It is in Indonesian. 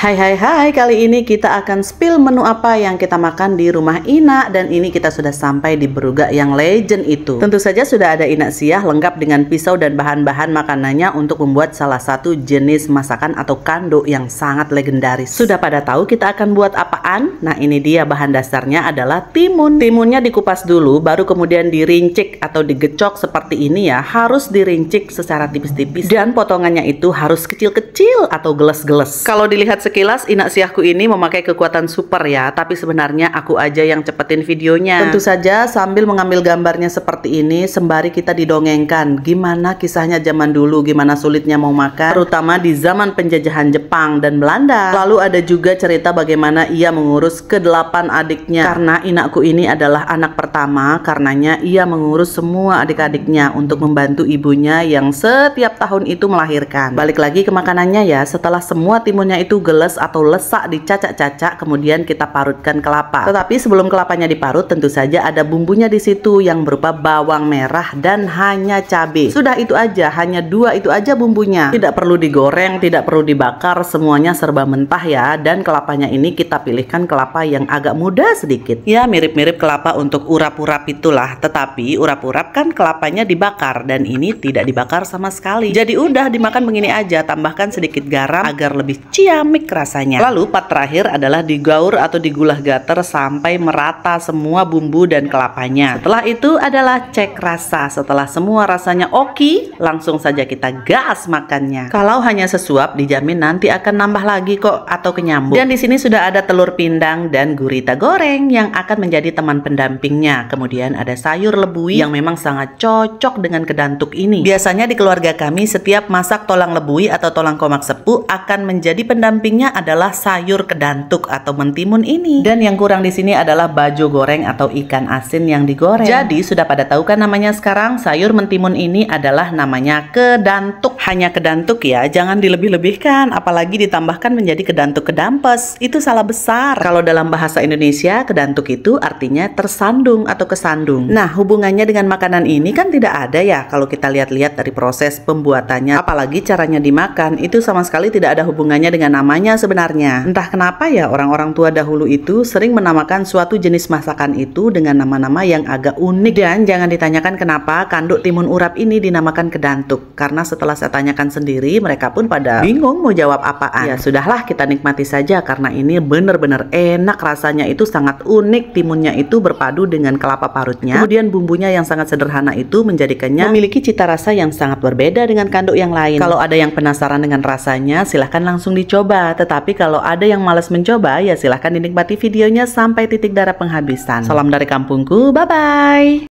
Hai hai hai, kali ini kita akan spill menu apa yang kita makan di rumah Ina dan ini kita sudah sampai di Beruga yang legend itu. Tentu saja sudah ada Ina Siah lengkap dengan pisau dan bahan-bahan makanannya untuk membuat salah satu jenis masakan atau kando yang sangat legendaris. Sudah pada tahu kita akan buat apaan? Nah, ini dia bahan dasarnya adalah timun. Timunnya dikupas dulu baru kemudian dirincik atau digecok seperti ini ya. Harus dirincik secara tipis-tipis dan potongannya itu harus kecil-kecil kecil atau geles-geles. Kalau dilihat sekilas, Inak aku ini memakai kekuatan super ya, tapi sebenarnya aku aja yang cepetin videonya. Tentu saja sambil mengambil gambarnya seperti ini, sembari kita didongengkan gimana kisahnya zaman dulu, gimana sulitnya mau makan, terutama di zaman penjajahan Jepang dan Belanda. Lalu ada juga cerita bagaimana ia mengurus kedelapan adiknya. Karena Inakku ini adalah anak pertama, karenanya ia mengurus semua adik-adiknya untuk membantu ibunya yang setiap tahun itu melahirkan. Balik lagi ke makan makanannya ya setelah semua timunnya itu geles atau lesak dicacak-cacak kemudian kita parutkan kelapa tetapi sebelum kelapanya diparut tentu saja ada bumbunya di situ yang berupa bawang merah dan hanya cabai sudah itu aja hanya dua itu aja bumbunya tidak perlu digoreng tidak perlu dibakar semuanya serba mentah ya dan kelapanya ini kita pilihkan kelapa yang agak muda sedikit ya mirip-mirip kelapa untuk urap-urap itulah tetapi urap-urap kan kelapanya dibakar dan ini tidak dibakar sama sekali jadi udah dimakan begini aja tambahkan tambahkan sedikit garam agar lebih ciamik rasanya. Lalu part terakhir adalah digaur atau digulah gater sampai merata semua bumbu dan kelapanya. Setelah itu adalah cek rasa. Setelah semua rasanya oke, langsung saja kita gas makannya. Kalau hanya sesuap, dijamin nanti akan nambah lagi kok atau kenyambung. Dan di sini sudah ada telur pindang dan gurita goreng yang akan menjadi teman pendampingnya. Kemudian ada sayur lebui yang memang sangat cocok dengan kedantuk ini. Biasanya di keluarga kami setiap masak tolang lebui atau tolang Mangkomak Sepu akan menjadi pendampingnya adalah sayur kedantuk atau mentimun ini. Dan yang kurang di sini adalah baju goreng atau ikan asin yang digoreng. Jadi sudah pada tahu kan namanya sekarang sayur mentimun ini adalah namanya kedantuk. Hanya kedantuk ya, jangan dilebih-lebihkan apalagi ditambahkan menjadi kedantuk kedampes. Itu salah besar. Kalau dalam bahasa Indonesia kedantuk itu artinya tersandung atau kesandung. Nah, hubungannya dengan makanan ini kan tidak ada ya kalau kita lihat-lihat dari proses pembuatannya apalagi caranya dimakan itu sama sekali tidak ada hubungannya dengan namanya sebenarnya. Entah kenapa ya orang-orang tua dahulu itu sering menamakan suatu jenis masakan itu dengan nama-nama yang agak unik. Dan jangan ditanyakan kenapa kanduk timun urap ini dinamakan kedantuk. Karena setelah saya tanyakan sendiri, mereka pun pada bingung mau jawab apaan. Ya sudahlah kita nikmati saja karena ini benar-benar enak rasanya itu sangat unik. Timunnya itu berpadu dengan kelapa parutnya. Kemudian bumbunya yang sangat sederhana itu menjadikannya memiliki cita rasa yang sangat berbeda dengan kanduk yang lain. Kalau ada yang penasaran dengan dengan rasanya, silahkan langsung dicoba. Tetapi kalau ada yang males mencoba, ya silahkan dinikmati videonya sampai titik darah penghabisan. Salam dari kampungku, bye-bye!